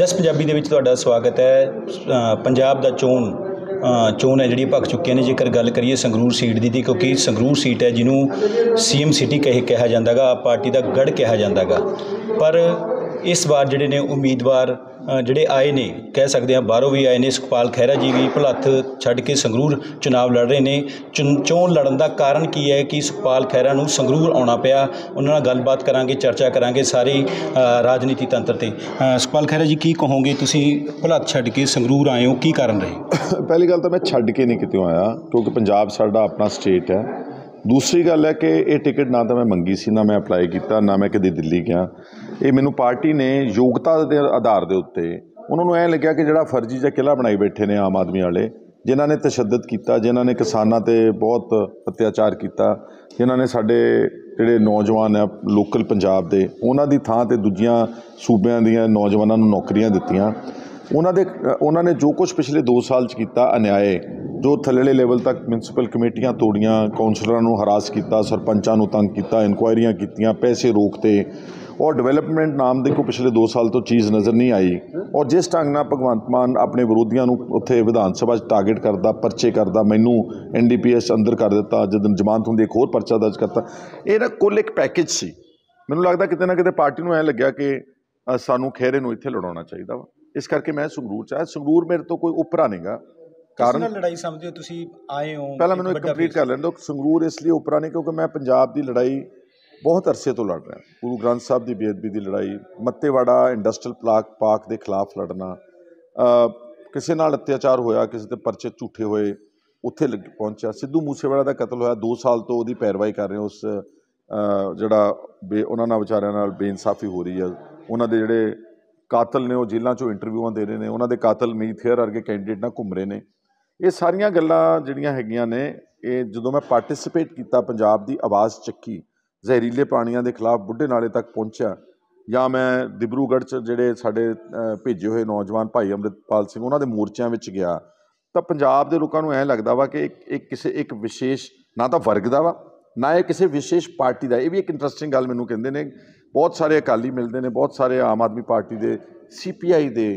ਜਸ ਪੰਜਾਬੀ ਦੇ ਵਿੱਚ ਤੁਹਾਡਾ ਸਵਾਗਤ ਹੈ ਪੰਜਾਬ ਦਾ ਚੋਣ ਚੋਣ ਹੈ ਜਿਹੜੀ ਭਖ ਚੁੱਕੇ ਨੇ ਜੇਕਰ ਗੱਲ ਕਰੀਏ ਸੰਗਰੂਰ ਸੀਟ ਦੀ ਦੀ ਕਿਉਂਕਿ ਸੰਗਰੂਰ ਸੀਟ ਹੈ ਜਿਹਨੂੰ ਸੀਐਮ ਸਿਟੀ ਕਹੇ ਕਿਹਾ ਜਾਂਦਾਗਾ ਪਾਰਟੀ ਦਾ ਗੜ ਕਿਹਾ ਜਾਂਦਾਗਾ ਪਰ ਇਸ ਵਾਰ ਜਿਹੜੇ ਨੇ ਉਮੀਦਵਾਰ ਜਿਹੜੇ ਆਏ ਨੇ ਕਹਿ ਸਕਦੇ ਆ ਬਾਹਰੋਂ ਵੀ ਆਏ ਨੇ ਸੁਖਪਾਲ ਖਹਿਰਾ ਜੀ ਵੀ ਭਲੱਥ ਛੱਡ ਕੇ ਸੰਗਰੂਰ ਚੋਣ ਲੜ ਰਹੇ ਨੇ ਚੋਣ ਲੜਨ ਦਾ ਕਾਰਨ ਕੀ ਹੈ ਕਿ ਸੁਖਪਾਲ ਖਹਿਰਾ ਨੂੰ ਸੰਗਰੂਰ ਆਉਣਾ ਪਿਆ ਉਹਨਾਂ ਨਾਲ ਗੱਲਬਾਤ ਕਰਾਂਗੇ ਚਰਚਾ ਕਰਾਂਗੇ ਸਾਰੀ ਰਾਜਨੀਤੀ ਤੰਤਰ ਤੇ ਸੁਖਪਾਲ ਖਹਿਰਾ ਜੀ ਕੀ ਕਹੋਗੇ ਤੁਸੀਂ ਭਲੱਥ ਛੱਡ ਕੇ ਸੰਗਰੂਰ ਆਏ ਹੋ ਕੀ ਕਾਰਨ ਰਹੇ ਪਹਿਲੀ ਗੱਲ ਤਾਂ ਮੈਂ ਛੱਡ ਕੇ ਨਹੀਂ ਕਿਤੇ ਆਇਆ ਕਿਉਂਕਿ ਪੰਜਾਬ ਸਾਡਾ ਆਪਣਾ ਸਟੇਟ ਹੈ ਦੂਸਰੀ ਗੱਲ ਹੈ ਕਿ ਇਹ ਟਿਕਟ ਨਾ ਤਾਂ ਮੈਂ ਮੰਗੀ ਸੀ ਨਾ ਮੈਂ ਅਪਲਾਈ ਕੀਤਾ ਨਾ ਮੈਂ ਕਦੇ ਦਿੱਲੀ ਗਿਆ ਇਹ ਮੈਨੂੰ ਪਾਰਟੀ ਨੇ ਯੋਗਤਾ ਦੇ ਆਧਾਰ ਦੇ ਉੱਤੇ ਉਹਨਾਂ ਨੂੰ ਐ ਲੱਗਿਆ ਕਿ ਜਿਹੜਾ ਫਰਜ਼ੀ ਜਿਹਾ ਕਿਲਾ ਬਣਾਈ ਬੈਠੇ ਨੇ ਆਮ ਆਦਮੀ ਵਾਲੇ ਜਿਨ੍ਹਾਂ ਨੇ ਤਸ਼ੱਦਦ ਕੀਤਾ ਜਿਨ੍ਹਾਂ ਨੇ ਕਿਸਾਨਾਂ ਤੇ ਬਹੁਤ ਅਤਿਆਚਾਰ ਕੀਤਾ ਜਿਨ੍ਹਾਂ ਨੇ ਸਾਡੇ ਜਿਹੜੇ ਨੌਜਵਾਨ ਆ ਲੋਕਲ ਪੰਜਾਬ ਦੇ ਉਹਨਾਂ ਦੀ ਥਾਂ ਤੇ ਦੂਜੀਆਂ ਸੂਬਿਆਂ ਦੀਆਂ ਨੌਜਵਾਨਾਂ ਨੂੰ ਨੌਕਰੀਆਂ ਦਿੱਤੀਆਂ ਉਹਨਾਂ ਦੇ ਉਹਨਾਂ ਨੇ ਜੋ ਕੁਝ ਪਿਛਲੇ 2 ਸਾਲ ਚ ਕੀਤਾ ਅਨਿਆਏ ਜੋ ਥੱਲੇਲੇ ਲੈਵਲ ਤੱਕ ਮਿਊਨਿਸਪਲ ਕਮੇਟੀਆਂ ਤੋੜੀਆਂ ਕਾਉਂਸਲਰਾਂ ਨੂੰ ਹਰਾਸ ਕੀਤਾ ਸਰਪੰਚਾਂ ਨੂੰ ਤੰਗ ਕੀਤਾ ਇਨਕੁਆਇਰੀਆਂ ਕੀਤੀਆਂ ਪੈਸੇ ਰੋਕਤੇ ਔਰ ਡਿਵੈਲਪਮੈਂਟ ਨਾਮ ਦੇ ਕੋ ਪਿਛਲੇ 2 ਸਾਲ ਤੋਂ ਚੀਜ਼ ਨਜ਼ਰ ਨਹੀਂ ਆਈ ਔਰ ਜਿਸ ਢੰਗ ਨਾਲ ਭਗਵੰਤ ਮਾਨ ਆਪਣੇ ਵਿਰੋਧੀਆਂ ਨੂੰ ਉੱਥੇ ਵਿਧਾਨ ਸਭਾ 'ਚ ਟਾਰਗੇਟ ਕਰਦਾ ਪਰਚੇ ਕਰਦਾ ਮੈਨੂੰ ਐਨਡੀਪੀਐਸ ਅੰਦਰ ਕਰ ਦਿੱਤਾ ਜਦੋਂ ਜ਼ਮਾਨਤ ਹੁੰਦੀ ਇੱਕ ਹੋਰ ਪਰਚਾ ਦਰਜ ਕਰਤਾ ਇਹ ਨਾ ਕੁੱਲ ਇੱਕ ਪੈਕੇਜ ਸੀ ਮੈਨੂੰ ਲੱਗਦਾ ਕਿਤੇ ਨਾ ਕਿਤੇ ਪਾਰਟੀ ਨੂੰ ਐ ਲੱਗਿਆ ਕਿ ਸਾਨੂੰ ਖੇਰੇ ਨੂੰ ਇੱਥੇ ਲੜਾਉਣਾ ਚਾਹੀਦਾ ਵਾ ਇਸ ਕਰਕੇ ਮੈਂ ਸੰਗਰੂਰ ਚਾਹ ਸੰਗਰੂਰ ਮੇਰੇ ਤੋਂ ਕੋਈ ਉਪਰਾ ਨਹੀਂਗਾ ਕਾਰਨ ਨਾਲ ਲੜਾਈ ਸਮਝਦੇ ਹੋ ਤੁਸੀਂ ਆਏ ਹੋ ਪਹਿਲਾਂ ਮੈਨੂੰ ਕੰਪਲੀਟ ਕਰ ਲੈਣ ਦਿਓ ਸੰਗਰੂਰ ਇਸ ਲਈ ਉਪਰਾ ਨਹੀਂ ਕਿਉਂਕਿ ਮੈਂ ਪੰਜਾਬ ਦੀ ਲੜਾਈ ਬਹੁਤ ਅਰਸੇ ਤੋਂ ਲੜ ਰਿਹਾ ਗੁਰੂ ਗ੍ਰੰਥ ਸਾਹਿਬ ਦੀ ਬੇਅਦਬੀ ਦੀ ਲੜਾਈ ਮੱਤੇਵਾੜਾ ਇੰਡਸਟਰੀਅਲ ਪਲਾਕ ਪਾਰਕ ਦੇ ਖਿਲਾਫ ਲੜਨਾ ਕਿਸੇ ਨਾਲ ਅਤਿਆਚਾਰ ਹੋਇਆ ਕਿਸੇ ਤੇ ਪਰਚੇ ਝੂਠੇ ਹੋਏ ਉੱਥੇ ਪਹੁੰਚਿਆ ਸਿੱਧੂ ਮੂਸੇਵਾਲਾ ਦਾ ਕਤਲ ਹੋਇਆ 2 ਸਾਲ ਤੋਂ ਉਹਦੀ ਪੈਰਵਾਈ ਕਰ ਰਹੇ ਉਸ ਜਿਹੜਾ ਉਹਨਾਂ ਨਾਲ ਵਿਚਾਰਿਆਂ ਨਾਲ ਬੇਇਨਸਾਫੀ ਹੋ ਰਹੀ ਹੈ ਉਹਨਾਂ ਦੇ ਜਿਹੜੇ ਕਾਤਲ ਨੇ ਉਹ ਜੇਲ੍ਹਾਂ 'ਚੋਂ ਇੰਟਰਵਿਊਆਂ ਦੇ ਰਹੇ ਨੇ ਉਹਨਾਂ ਦੇ ਕਾਤਲ ਮੀ ਵਰਗੇ ਕੈਂਡੀਡੇਟ ਨਾਲ ਘੁੰਮ ਰਹੇ ਨੇ ਇਹ ਸਾਰੀਆਂ ਗੱਲਾਂ ਜਿਹੜੀਆਂ ਹੈਗੀਆਂ ਨੇ ਇਹ ਜਦੋਂ ਮੈਂ ਪਾਰਟਿਸਿਪੇਟ ਕੀਤਾ ਪੰਜਾਬ ਦੀ ਆਵਾਜ਼ ਚੱਕੀ ਜ਼ਹਿਰੀਲੇ ਪਾਣੀਆਂ ਦੇ ਖਿਲਾਫ ਬੁੱਢੇ ਨਾਲੇ ਤੱਕ ਪਹੁੰਚਿਆ ਜਾਂ ਮੈਂ ਦਿਬਰੂਗੜ੍ਹ ਚ ਜਿਹੜੇ ਸਾਡੇ ਭੇਜੇ ਹੋਏ ਨੌਜਵਾਨ ਭਾਈ ਅਮਰਿਤਪਾਲ ਸਿੰਘ ਉਹਨਾਂ ਦੇ ਮੋਰਚਿਆਂ ਵਿੱਚ ਗਿਆ ਤਾਂ ਪੰਜਾਬ ਦੇ ਲੋਕਾਂ ਨੂੰ ਐ ਲੱਗਦਾ ਵਾ ਕਿ ਇੱਕ ਕਿਸੇ ਇੱਕ ਵਿਸ਼ੇਸ਼ ਨਾ ਤਾਂ ਵਰਗ ਦਾ ਵਾ ਨਾ ਇਹ ਕਿਸੇ ਵਿਸ਼ੇਸ਼ ਪਾਰਟੀ ਦਾ ਇਹ ਵੀ ਇੱਕ ਇੰਟਰਸਟਿੰਗ ਗੱਲ ਮੈਨੂੰ ਕਹਿੰਦੇ ਨੇ ਬਹੁਤ ਸਾਰੇ ਅਕਾਲੀ ਮਿਲਦੇ ਨੇ ਬਹੁਤ ਸਾਰੇ ਆਮ ਆਦਮੀ ਪਾਰਟੀ ਦੇ ਸੀਪੀਆਈ ਦੇ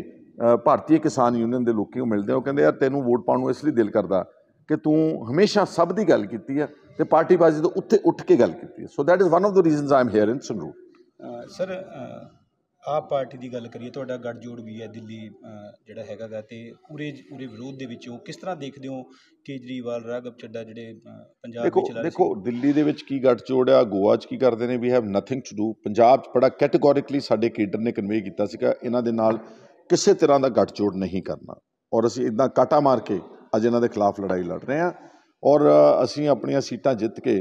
ਭਾਰਤੀ ਕਿਸਾਨ ਯੂਨੀਅਨ ਦੇ ਲੋਕੀ ਉਹ ਮਿਲਦੇ ਉਹ ਕਹਿੰਦੇ ਯਾਰ ਤੈਨੂੰ ਵੋਟ ਪਾਉਣ ਨੂੰ ਇਸ ਲਈ ਦਿਲ ਕਰਦਾ ਕਿ ਤੂੰ ਹਮੇਸ਼ਾ ਸਭ ਦੀ ਗੱਲ ਕੀਤੀ ਆ ਤੇ ਪਾਰਟੀ ਬਾਜੀ ਤੋਂ ਉੱਥੇ ਉੱਠ ਕੇ ਗੱਲ ਕੀਤੀ so that is one of the reasons I'm here in Sangrur sir AAP party ਦੀ ਗੱਲ ਕਰੀਏ ਤੁਹਾਡਾ ਜੋੜ ਵੀ ਹੈ ਦਿੱਲੀ ਜਿਹੜਾ ਹੈਗਾਗਾ ਤੇ ਪੂਰੇ ਪੂਰੇ ਵਿਰੋਧ ਦੇ ਵਿੱਚ ਉਹ ਕਿਸ ਤਰ੍ਹਾਂ ਦੇਖਦੇ ਹੋ ਕੇਜਰੀਵਾਲ ਰਾਗਵ ਚੱਡਾ ਜਿਹੜੇ ਪੰਜਾਬ ਵਿੱਚ ਚਲਾ ਰਹੇ ਦੇਖੋ ਦਿੱਲੀ ਦੇ ਵਿੱਚ ਕੀ ਜੋੜ ਆ ਗੋਆ 'ਚ ਕੀ ਕਰਦੇ ਨੇ we have nothing to do Punjab 'ਚ ਬੜਾ ਕੈਟਾਗੋਰੀਕਲੀ ਸਾਡੇ ਕੇਡਰ ਨੇ ਕਨਵੇ ਕੀਤਾ ਸੀਗਾ ਇਹਨਾਂ ਦੇ ਨਾਲ ਕਿਸੇ ਤਰ੍ਹਾਂ ਦਾ ਜੋੜ ਨਹੀਂ ਕਰਨਾ ਔਰ ਅਸੀਂ ਇਦਾਂ ਕਾਟਾ ਮਾਰ ਕੇ ਅੱਜ ਇਹਨਾਂ ਦੇ ਖਿਲਾਫ ਲੜਾਈ ਲੜ ਰਹੇ ਆ ਔਰ ਅਸੀਂ ਆਪਣੀਆਂ ਸੀਟਾਂ ਜਿੱਤ ਕੇ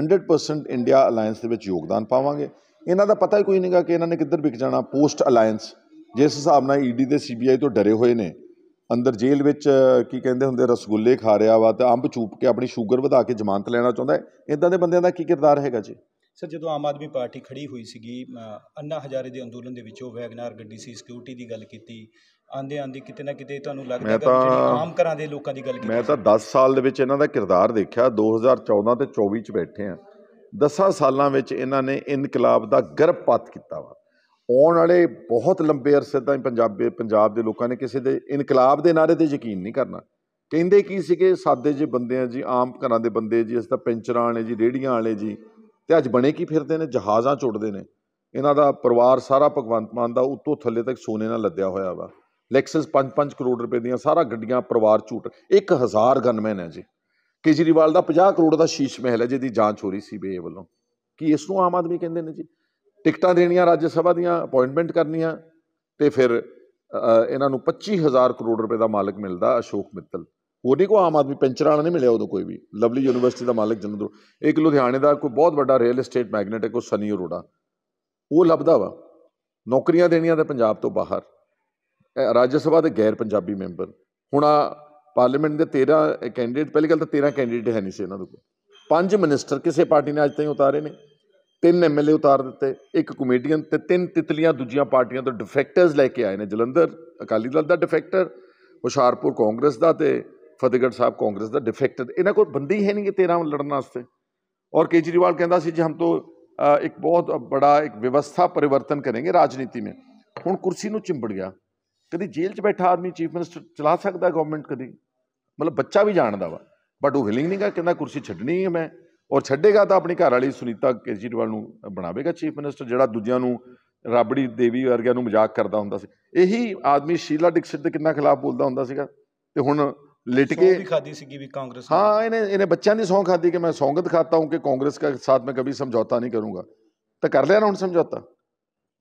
100% ਇੰਡੀਆ ਅਲਾਈਅੰਸ ਦੇ ਵਿੱਚ ਯੋਗਦਾਨ ਪਾਵਾਂਗੇ ਇਹਨਾਂ ਦਾ ਪਤਾ ਹੀ ਕੋਈ ਨਹੀਂਗਾ ਕਿ ਇਹਨਾਂ ਨੇ ਕਿੱਧਰ ਵਿਕ ਜਾਣਾ ਪੋਸਟ ਅਲਾਈਅੰਸ ਜਿਸ ਹਿਸਾਬ ਨਾਲ ਈਡੀ ਦੇ ਸੀਬੀਆਈ ਤੋਂ ਡਰੇ ਹੋਏ ਨੇ ਅੰਦਰ ਜੇਲ੍ਹ ਵਿੱਚ ਕੀ ਕਹਿੰਦੇ ਹੁੰਦੇ ਰਸਗੁੱਲੇ ਖਾ ਰਿਹਾ ਵਾ ਤੇ ਅੰਬ ਚੂਪ ਕੇ ਆਪਣੀ ਸ਼ੂਗਰ ਵਧਾ ਕੇ ਜ਼ਮਾਨਤ ਲੈਣਾ ਚਾਹੁੰਦਾ ਹੈ ਇਦਾਂ ਦੇ ਬੰਦਿਆਂ ਦਾ ਕੀ ਕਿਰਦਾਰ ਹੈਗਾ ਜੀ ਸਰ ਜਦੋਂ ਆਮ ਆਦਮੀ ਪਾਰਟੀ ਖੜੀ ਹੋਈ ਸੀਗੀ ਅੰਨਾ ਹਜ਼ਾਰੇ ਦੇ ਅੰਦੋਲਨ ਦੇ ਵਿੱਚ ਉਹ ਵੈਗਨਾਰ ਗੱਡੀ ਸੀ ਸਿਕਿਉਰਿਟੀ ਦੀ ਗੱਲ ਕੀਤੀ ਆਂਦੇ ਆਂਦੇ ਕਿਤੇ ਨਾ ਕਿਤੇ ਤੁਹਾਨੂੰ ਲੱਗਦਾ ਕਿ ਤਾਂ- ਆਮ ਘਰਾਂ ਦੇ ਲੋਕਾਂ ਦੀ ਗੱਲ ਕੀਤੀ ਮੈਂ ਤਾਂ 10 ਸਾਲ ਦੇ ਵਿੱਚ ਇਹਨਾਂ ਦਾ ਕਿਰਦਾਰ ਦੇਖਿਆ 2014 ਤੇ 24 ਚ ਬੈਠੇ ਆ ਦਸਾਂ ਸਾਲਾਂ ਵਿੱਚ ਇਹਨਾਂ ਨੇ ਇਨਕਲਾਬ ਦਾ ਗਰਭਪਾਤ ਕੀਤਾ ਵਾ ਆਉਣ ਵਾਲੇ ਬਹੁਤ ਲੰਬੇ ਅਰਸੇ ਤੱਕ ਪੰਜਾਬ ਪੰਜਾਬ ਦੇ ਲੋਕਾਂ ਨੇ ਕਿਸੇ ਦੇ ਇਨਕਲਾਬ ਦੇ ਨਾਰੇ ਤੇ ਯਕੀਨ ਨਹੀਂ ਕਰਨਾ ਕਹਿੰਦੇ ਕੀ ਸੀਗੇ ਸਾਦੇ ਜਿਹੇ ਬੰਦੇ ਆ ਜੀ ਆਮ ਘਰਾਂ ਦੇ ਬੰਦੇ ਜੀ ਅਸੀਂ ਤਾਂ ਪੈਂਚਰਾਂ ਵਾਲੇ ਜੀ ਰੇੜੀਆਂ ਵਾਲੇ ਜੀ ਤੇ ਅੱਜ ਬਣੇ ਕੀ ਫਿਰਦੇ ਨੇ ਜਹਾਜ਼ਾਂ ਚੁੱਟਦੇ ਨੇ ਇਹਨਾਂ ਦਾ ਪਰਿਵਾਰ ਸਾਰਾ ਭਗਵੰਤ ਮਾਨ ਦਾ ਉੱਤੋਂ ਥੱਲੇ ਤੱਕ ਸੋਨੇ ਨਾਲ ਲੱਦਿਆ ਹੋਇਆ ਵਾ ਲੈਕਸਸ 5-5 ਕਰੋੜ ਰੁਪਏ ਦੀਆਂ ਸਾਰਾ ਗੱਡੀਆਂ ਪਰਿਵਾਰ ਝੂਟ 1000 ਗਨਮੈਨ ਹੈ ਜੀ ਕੇਜਰੀਵਾਲ ਦਾ 50 ਕਰੋੜ ਦਾ ਸ਼ੀਸ਼ ਮਹਿਲ ਹੈ ਜਿਹਦੀ ਜਾਂਚ ਹੋ ਰਹੀ ਸੀ ਬੇ ਵੱਲੋਂ ਕਿ ਇਸ ਨੂੰ ਆਮ ਆਦਮੀ ਕਹਿੰਦੇ ਨੇ ਜੀ ਟਿਕਟਾਂ ਦੇਣੀਆਂ ਰਾਜ ਸਭਾ ਦੀਆਂ ਅਪਾਇੰਟਮੈਂਟ ਕਰਨੀਆਂ ਤੇ ਫਿਰ ਇਹਨਾਂ ਨੂੰ 25000 ਕਰੋੜ ਰੁਪਏ ਦਾ ਮਾਲਕ ਮਿਲਦਾ ਅਸ਼ੋਕ ਮਿੱਤਲ ਉਹਨੇ ਕੋ ਆਮ ਆਦਮੀ ਪੈਂਚਰ ਵਾਲਾ ਨਹੀਂ ਮਿਲਿਆ ਉਦੋਂ ਕੋਈ ਵੀ ਲਵਲੀ ਯੂਨੀਵਰਸਿਟੀ ਦਾ ਮਾਲਕ ਜਨਦਰ ਇੱਕ ਲੁਧਿਆਣੇ ਦਾ ਕੋਈ ਬਹੁਤ ਵੱਡਾ ਰੀਅਲ ਏਸਟੇਟ ਮੈਗਨੇਟ ਹੈ ਕੋ ਸਨੀ ਅਰੋੜਾ ਉਹ ਲੱਭਦਾ ਵਾ ਨੌਕਰੀਆਂ ਦੇਣੀਆਂ ਤਾਂ ਪੰਜਾਬ ਤੋਂ ਬਾਹਰ ਰਾਜ ਸਭਾ ਦੇ ਗੈਰ ਪੰਜਾਬੀ ਮੈਂਬਰ ਹੁਣ ਆ ਪਾਰਲੀਮੈਂਟ ਦੇ 13 ਕੈਂਡੀਡੇਟ ਪਹਿਲੀ ਗੱਲ ਤਾਂ 13 ਕੈਂਡੀਡੇਟ ਹੈ ਨਹੀਂ ਸੀ ਇਹਨਾਂ ਦੇ ਕੋਲ ਪੰਜ ਮਿਨਿਸਟਰ ਕਿਸੇ ਪਾਰਟੀ ਨੇ ਅੱਜ ਤਾਈਂ ਉਤਾਰੇ ਨੇ ਤਿੰਨ ਐਮਐਲਏ ਉਤਾਰ ਦਿੱਤੇ ਇੱਕ ਕਮੇਡੀਅਨ ਤੇ ਤਿੰਨ ਤਿਤਲੀਆਂ ਦੂਜੀਆਂ ਪਾਰਟੀਆਂ ਤੋਂ ਡਿਫੈਕਟਰਸ ਲੈ ਕੇ ਆਏ ਨੇ ਜਲੰਧਰ ਅਕਾਲੀ ਦਲ ਦਾ ਡਿਫੈਕਟਰ ਹੁਸ਼ਿਆਰਪੁਰ ਕਾਂਗਰਸ ਦਾ ਤੇ ਫਤਿਹਗੜ੍ਹ ਸਾਹਿਬ ਕਾਂਗਰਸ ਦਾ ਡਿਫੈਕਟਰ ਇਹਨਾਂ ਕੋਲ ਬੰਦੀ ਹੈ ਨਹੀਂ ਕਿ 13 ਲੜਨ ਵਾਸਤੇ ਔਰ ਕੇਜਰੀਵਾਲ ਕਹਿੰਦਾ ਸੀ ਜੀ ਹਮ ਤੋਂ ਇੱਕ ਬਹੁਤ ਬੜਾ ਇੱਕ ਵਿਵਸਥਾ ਪਰਿਵਰਤਨ ਕਰਾਂਗੇ ਰਾਜਨੀਤੀ ਮੇਂ ਹੁਣ ਕੁਰਸੀ ਨੂੰ ਚਿੰਬੜ ਗਿਆ ਕਦੀ ਜੇਲ੍ਹ 'ਚ ਬੈਠਾ ਆਦਮੀ ਚੀਫ ਮਿਨਿਸਟਰ ਚਲਾ ਸਕਦਾ ਗਵਰਨਮੈਂਟ ਕਦੀ ਮਤਲਬ ਬੱਚਾ ਵੀ ਜਾਣਦਾ ਵਾ ਬਟ ਉਹ ਵਿਲਿੰਗ ਨਹੀਂਗਾ ਕਹਿੰਦਾ ਕੁਰਸੀ ਛੱਡਣੀ ਹੈ ਮੈਂ ਔਰ ਛੱਡੇਗਾ ਤਾਂ ਆਪਣੀ ਘਰ ਵਾਲੀ ਸੁਨੀਤਾ ਕੇਜਰੀਵਾਲ ਨੂੰ ਬਣਾਵੇਗਾ ਚੀਫ ਮਿਨਿਸਟਰ ਜਿਹੜਾ ਦੂਜਿਆਂ ਨੂੰ ਰਾਬੜੀ ਦੇਵੀ ਵਰਗਿਆਂ ਨੂੰ ਮਜ਼ਾਕ ਕਰਦਾ ਹੁੰਦਾ ਸੀ ਇਹੀ ਆਦਮੀ ਸ਼ੀਲਾ ਡਿਕਸ਼ਿਤ ਦੇ ਕਿੰਨਾ ਖਿਲਾਫ ਬੋਲਦਾ ਹੁੰਦਾ ਸੀਗਾ ਤੇ ਹੁਣ ਲਿਟ ਕੇ ਵੀ ਖਾਦੀ ਸੀਗੀ ਵੀ ਕਾਂਗਰਸ ਹਾਂ ਇਹਨੇ ਇਹਨੇ ਬੱਚਿਆਂ ਦੀ ਸੌਂਗ ਖਾਦੀ ਕਿ ਮੈਂ ਸੌਂਗਤ ਖਾਤਾ ਹੂੰ ਕਿ ਕਾਂਗਰਸ ਦਾ ਸਾਥ ਮੈਂ ਕبھی ਸਮਝੌਤਾ ਨਹੀਂ ਕਰੂੰਗਾ ਤਾਂ ਕਰ ਲਿਆ ਨਾ ਹੁਣ ਸਮਝੌਤਾ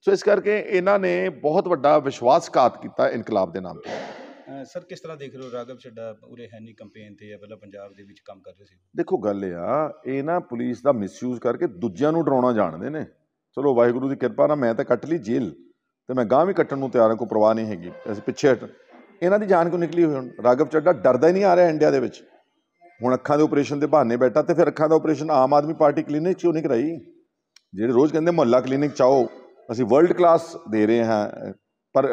ਸੋ ਇਸ ਕਰਕੇ ਇਹਨਾਂ ਨੇ ਬਹੁਤ ਵੱਡਾ ਵਿਸ਼ਵਾਸਘਾਤ ਕੀਤਾ ਇਨਕਲਾਬ ਦੇ ਨਾਮ ਤੇ ਸਰ ਕਿਸ ਤਰ੍ਹਾਂ ਦੇਖ ਰਹੇ ਹੋ ਰਾਗਵ ਛੱਡਾ ਉਰੇ ਹੈਨੀ ਕੰਪੇਨ ਤੇ ਪਹਿਲਾਂ ਪੰਜਾਬ ਦੇ ਵਿੱਚ ਕੰਮ ਕਰ ਰਹੇ ਸੀ ਦੇਖੋ ਗੱਲ ਇਹ ਆ ਇਹ ਨਾ ਪੁਲਿਸ ਦਾ ਮਿਸਯੂਜ਼ ਕਰਕੇ ਦੂਜਿਆਂ ਨੂੰ ਡਰਾਉਣਾ ਜਾਣਦੇ ਨੇ ਚਲੋ ਵਾਹਿਗੁਰੂ ਦੀ ਕਿਰਪਾ ਨਾਲ ਮੈਂ ਤਾਂ ਕੱਟ ਲਈ ਜੇਲ੍ਹ ਤੇ ਮੈਂ ਗਾਂ ਵੀ ਕੱਟਣ ਨੂੰ ਤਿਆਰ ਹਾਂ ਕੋਈ ਪਰਵਾਹ ਨਹੀਂ ਹੈਗੀ ਅਸੀਂ ਪਿੱਛੇ ਇਹਨਾਂ ਦੀ ਜਾਨ ਕਿਉਂ ਨਿਕਲੀ ਹੋਈ ਹੁਣ ਰਾਗਵ ਚੱਡਾ ਡਰਦਾ ਹੀ ਨਹੀਂ ਆ ਰਿਹਾ ਇੰਡੀਆ ਦੇ ਵਿੱਚ ਹੁਣ ਅੱਖਾਂ ਦੇ ਆਪਰੇਸ਼ਨ ਦੇ ਬਹਾਨੇ ਬੈਠਾ ਤੇ ਫਿਰ ਅੱਖਾਂ ਦਾ operation Aam Aadmi Party clinic 'ਚ ਨਹੀਂ ਕਰਾਈ ਜਿਹੜੇ ਰੋਜ਼ ਕਹਿੰਦੇ ਮੁਹੱਲਾ ਕਲੀਨਿਕ ਚਾਓ ਅਸੀਂ ਵਰਲਡ ਕਲਾਸ ਦੇ ਰਹੇ ਹਾਂ ਪਰ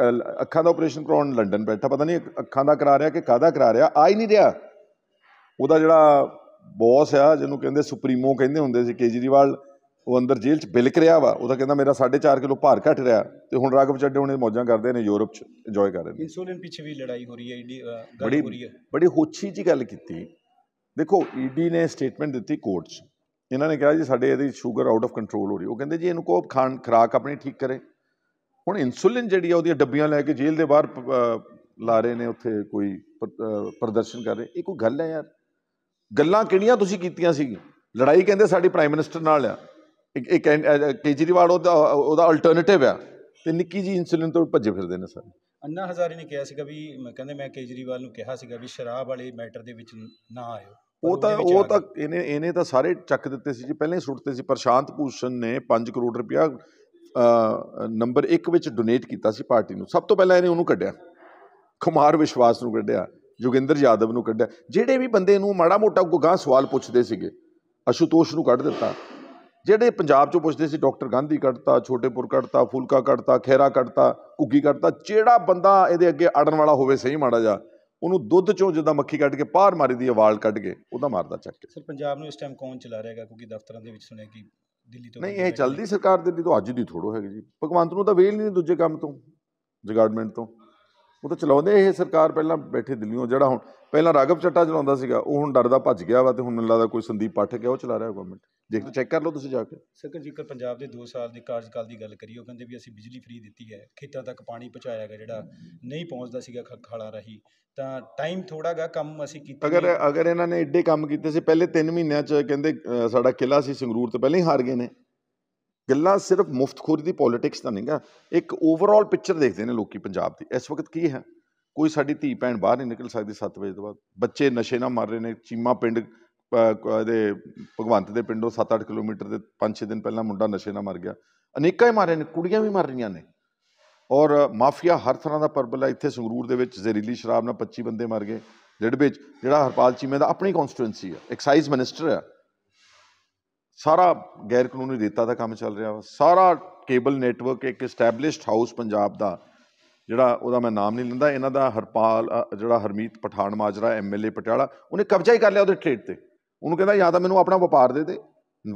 ਅੱਖਾਂ ਦਾ ਆਪਰੇਸ਼ਨ ਕਰਾਉਣ ਲੰਡਨ ਬੈਠਾ ਪਤਾ ਨਹੀਂ ਅੱਖਾਂ ਦਾ ਕਰਾ ਰਿਹਾ ਕਿ ਕਾਦਾ ਕਰਾ ਰਿਹਾ ਆ ਹੀ ਨਹੀਂ ਰਿਹਾ ਉਹਦਾ ਜਿਹੜਾ ਬੌਸ ਆ ਜਿਹਨੂੰ ਕਹਿੰਦੇ ਸੁਪਰੀਮੋ ਕਹਿੰਦੇ ਹੁੰਦੇ ਸੀ ਕੇਜਰੀਵਾਲ ਉਹ ਅੰਦਰ ਜੇਲ੍ਹ 'ਚ ਬਿਲਕ ਰਿਹਾ ਵਾ ਉਹਦਾ ਕਹਿੰਦਾ ਮੇਰਾ 4.5 ਕਿਲੋ ਭਾਰ ਘਟ ਰਿਹਾ ਤੇ ਹੁਣ ਰਾਗਵ ਚੱਡੇ ਹੁਣੇ ਮੌਜਾਂ ਕਰਦੇ ਨੇ ਯੂਰਪ 'ਚ ਇੰਜੋਏ ਕਰ ਰਹੇ ਨੇ ਇਨਸੂਲਿਨ ਪਿੱਛੇ ਵੀ ਲੜਾਈ ਹੋ ਰਹੀ ਹੈ ਈਡੀ ਗੱਲ ਹੋ ਰਹੀ ਹੈ ਬੜੀ ਹੋਛੀ ਜੀ ਗੱਲ ਕੀਤੀ ਦੇਖੋ ਈਡੀ ਨੇ ਸਟੇਟਮੈਂਟ ਦਿੱਤੀ ਕੋਰਟ 'ਚ ਇਹਨਾਂ ਨੇ ਕਿਹਾ ਜੀ ਸਾਡੇ ਇਹਦੀ ਸ਼ੂਗਰ ਆਊਟ ਆਫ ਕੰਟਰੋਲ ਹੋ ਰਹੀ ਉਹ ਕਹਿੰਦੇ ਜੀ ਇਹਨੂੰ ਕੋ ਖਾਣ ਖਰਾਕ ਆਪਣੀ ਠੀਕ ਕਰੇ ਹੁਣ ਇਨਸੂਲਿਨ ਜਿਹੜੀ ਆ ਉਹਦੀਆਂ ਡੱਬੀਆਂ ਲੈ ਕੇ ਜੇਲ੍ਹ ਦੇ ਬਾਹਰ ਲਾ ਰਹੇ ਨੇ ਉੱਥੇ ਕੋਈ ਪ੍ਰਦਰਸ਼ਨ ਕਰ ਰਹੇ ਇਹ ਕੋਈ ਗੱਲ ਹੈ ਯਾਰ ਗੱਲਾਂ ਕਿਹੜੀਆਂ ਤੁਸੀਂ ਕੀਤੀਆਂ ਸੀ ਲੜਾਈ ਕਹਿੰਦੇ ਸਾਡੀ ਪ੍ਰਾਈਮ ਮਿਨਿਸਟਰ ਨਾਲ ਆ ਇੱਕ ਕੇਜਰੀਵਾਲ ਉਹਦਾ ਉਹਦਾ ਅਲਟਰਨੇਟਿਵ ਆ ਤੇ ਨਿੱਕੀ ਜੀ ਇਨਸੂਲਿਨ ਤੋਂ ਭੱਜੇ ਫਿਰਦੇ ਨੇ ਸਾਰੇ ਅੰਨਾ ਹਜ਼ਾਰੀ ਨੇ ਕਿਹਾ ਸੀਗਾ ਵੀ ਕਹਿੰਦੇ ਮੈਂ ਕੇਜਰੀਵਾਲ ਨੂੰ ਕਿਹਾ ਸੀਗਾ ਵੀ ਸ਼ਰਾਬ ਵਾਲੇ ਮੈਟਰ ਦੇ ਵਿੱਚ ਨਾ ਆਇਓ ਉਹ ਤਾਂ ਉਹ ਤਾਂ ਇਹਨੇ ਇਹਨੇ ਤਾਂ ਸਾਰੇ ਚੱਕ ਦਿੱਤੇ ਸੀ ਜੀ ਪਹਿਲਾਂ ਹੀ ਸੁੱਟਦੇ ਸੀ ਪ੍ਰਸ਼ਾਂਤ ਭੂਸ਼ਣ ਨੇ 5 ਕਰੋੜ ਰੁਪਇਆ ਨੰਬਰ 1 ਵਿੱਚ ਡੋਨੇਟ ਕੀਤਾ ਸੀ ਪਾਰਟੀ ਨੂੰ ਸਭ ਤੋਂ ਪਹਿਲਾਂ ਇਹਨੇ ਉਹਨੂੰ ਕੱਢਿਆ ਕੁਮਾਰ ਵਿਸ਼ਵਾਸ ਨੂੰ ਕੱਢਿਆ ਜੋਗਿੰਦਰ ਯਾਦਵ ਨੂੰ ਕੱਢਿਆ ਜਿਹੜੇ ਵੀ ਬੰਦੇ ਨੂੰ ਮਾੜਾ ਮੋਟਾ ਗਾਂ ਸਵਾਲ ਪੁੱਛਦੇ ਸੀਗੇ ਅਸ਼ੂਤੋਸ਼ ਨੂੰ ਕੱਢ ਦਿੱਤਾ ਜਿਹੜੇ ਪੰਜਾਬ ਚੋਂ ਪੁੱਛਦੇ ਸੀ ਡਾਕਟਰ ਗਾਂਧੀ ਕੱਢਤਾ ਛੋਟੇਪੁਰ ਕੱਢਤਾ ਫੁਲਕਾ ਕੱਢਤਾ ਖੇਰਾ ਕੱਢਤਾ ਕੁੱਗੀ ਕੱਢਤਾ ਜਿਹੜਾ ਬੰਦਾ ਇਹਦੇ ਅੱਗੇ ਅੜਨ ਵਾਲਾ ਹੋਵੇ ਸਹੀ ਮਾੜਾ ਜਾ ਉਹਨੂੰ ਦੁੱਧ ਚੋਂ ਜਿੱਦਾਂ ਮੱਖੀ ਕੱਢ ਕੇ ਬਾਹਰ ਮਾਰੀ ਦੀ ਆਵਾਲ ਕੱਢ ਕੇ ਉਹਦਾ ਮਾਰਦਾ ਚੱਕ ਕੇ ਸਰ ਪੰਜਾਬ ਨੂੰ ਇਸ ਟਾਈਮ ਕੌਣ ਚਲਾ ਰਿਹਾ ਹੈਗਾ ਕਿਉਂਕਿ ਦਫ਼ਤਰਾਂ ਦੇ ਵਿੱਚ ਸੁਣਿਆ ਕਿ ਦਿੱਲੀ ਤੋਂ ਨਹੀਂ ਇਹ ਚਲਦੀ ਸਰਕਾਰ ਦਿੱਲੀ ਤੋਂ ਅੱਜ ਦੀ ਥੋੜੋ ਹੈਗੀ ਜੀ ਭਗਵੰਤ ਨੂੰ ਤਾਂ ਵੇਲ ਨਹੀਂ ਦੂਜੇ ਕੰਮ ਤੋਂ ਜਗਾਰਡਮੈਂਟ ਤੋਂ ਉਹ ਤਾਂ ਚਲਾਉਂਦੇ ਇਹ ਸਰਕਾਰ ਪਹਿਲਾਂ ਬੈਠੇ ਦਿੱਲੀੋਂ ਜਿਹੜਾ ਹੁਣ ਪਹਿਲਾਂ ਰਾਗਵ ਚੱਟਾ ਚਲਾਉਂਦਾ ਸੀਗਾ ਉਹ ਹੁਣ ਡਰਦਾ ਭੱਜ ਗਿਆ ਵਾ ਤੇ ਹੁਣ ਮੈਨੂੰ ਲੱਗਦਾ ਕੋਈ ਸੰਦੀਪ ਪਾਠਕ ਹੈ ਉਹ ਚਲਾ ਰਿਹਾ ਗਵਰਨਮੈਂਟ ਦੇਖੋ ਚੈੱਕ ਕਰ ਲਓ ਤੁਸੀਂ ਜਾ ਕੇ ਸਰ ਜੀਕਰ ਪੰਜਾਬ ਦੇ 2 ਸਾਲ ਦੇ ਕਾਰਜਕਾਲ ਦੀ ਗੱਲ ਕਰੀਓ ਕਹਿੰਦੇ ਵੀ ਅਸੀਂ ਬਿਜਲੀ ਫ੍ਰੀ ਦਿੱਤੀ ਹੈ ਖੇਤਾਂ ਤੱਕ ਪਾਣੀ ਪਹੁੰਚਾਇਆ ਗਿਆ ਜਿਹੜਾ ਨਹੀਂ ਪਹੁੰਚਦਾ ਸੀਗਾ ਖਖਾਲਾ ਰਹੀ ਤਾਂ ਟਾਈਮ ਥੋੜਾਗਾ ਕੰਮ ਅਸੀਂ ਕੀਤਾ ਅਗਰ ਅਗਰ ਇਹਨਾਂ ਨੇ ਐਡੇ ਕੰਮ ਕੀਤੇ ਸੀ ਪਹਿਲੇ 3 ਮਹੀਨਿਆਂ ਚ ਕਹਿੰਦੇ ਸਾਡਾ ਕਿਲਾ ਸੀ ਸੰਗਰੂਰ ਤੋਂ ਪਹਿਲਾਂ ਹੀ ਹਾਰ ਗਏ ਨੇ ਗੱਲਾਂ ਸਿਰਫ ਮੁਫਤਖੋਰੀ ਦੀ ਪੋਲਿਟਿਕਸ ਤਾਂ ਨਹੀਂਗਾ ਇੱਕ ਓਵਰਆਲ ਪਿਕਚਰ ਦੇਖਦੇ ਨੇ ਲੋਕੀ ਪੰਜਾਬ ਦੀ ਇਸ ਵਕਤ ਕੀ ਹੈ ਕੋਈ ਸਾਡੀ ਧੀ ਭੈਣ ਬਾਹਰ ਨਹੀਂ ਨਿਕਲ ਸਕਦੀ 7 ਵਜੇ ਤੋਂ ਬਾਅਦ ਬੱਚੇ ਨਸ਼ੇ ਨਾਲ ਮਰ ਰਹੇ ਨੇ ਚੀਮਾ ਪਿੰਡ ਇਹਦੇ ਭਗਵੰਤ ਦੇ ਪਿੰਡੋਂ 7-8 ਕਿਲੋਮੀਟਰ ਦੇ 5-6 ਦਿਨ ਪਹਿਲਾਂ ਮੁੰਡਾ ਨਸ਼ੇ ਨਾਲ ਮਰ ਗਿਆ ਅਨੇਕਾਂ ਹੀ ਮਾਰੇ ਨੇ ਕੁੜੀਆਂ ਵੀ ਮਰ ਰਹੀਆਂ ਨੇ ਔਰ ਮਾਫੀਆ ਹਰ ਤਰ੍ਹਾਂ ਦਾ ਪਰਬਲਾ ਇੱਥੇ ਸੰਗਰੂਰ ਦੇ ਵਿੱਚ ਜ਼ਹਿਰੀਲੀ ਸ਼ਰਾਬ ਨਾਲ 25 ਬੰਦੇ ਮਰ ਗਏ ਜਿਹੜੇ ਵਿੱਚ ਜਿਹੜਾ ਹਰਪਾਲ ਚੀਮੇ ਦਾ ਆਪਣੀ ਕਨਸਟੀਟੂਐਂਸੀ ਹੈ ਐਕਸਾਈਜ਼ ਮਿਨਿਸਟਰ ਹੈ ਸਾਰਾ ਗੈਰ ਕਾਨੂੰਨੀ ਰੇਤਾ ਦਾ ਕੰਮ ਚੱਲ ਰਿਹਾ ਵਾ ਸਾਰਾ ਕੇਬਲ ਨੈਟਵਰਕ ਇੱਕ ਐਸਟੈਬਲਿਸ਼ਡ ਹਾਊਸ ਪੰਜਾਬ ਦਾ ਜਿਹੜਾ ਉਹਦਾ ਮੈਂ ਨਾਮ ਨਹੀਂ ਲੈਂਦਾ ਇਹਨਾਂ ਦਾ ਹਰਪਾਲ ਜਿਹੜਾ ਹਰਮੀਤ ਪਠਾਨ ਮਾਜਰਾ ਐਮਐਲਏ ਪਟਿਆਲਾ ਉਹਨੇ ਕਬਜ਼ਾ ਹੀ ਕਰ ਲਿਆ ਉਹਦੇ ਟ੍ਰੇਡ ਤੇ ਉਹਨੂੰ ਕਹਿੰਦਾ ਜਾਂ ਤਾਂ ਮੈਨੂੰ ਆਪਣਾ ਵਪਾਰ ਦੇ ਦੇ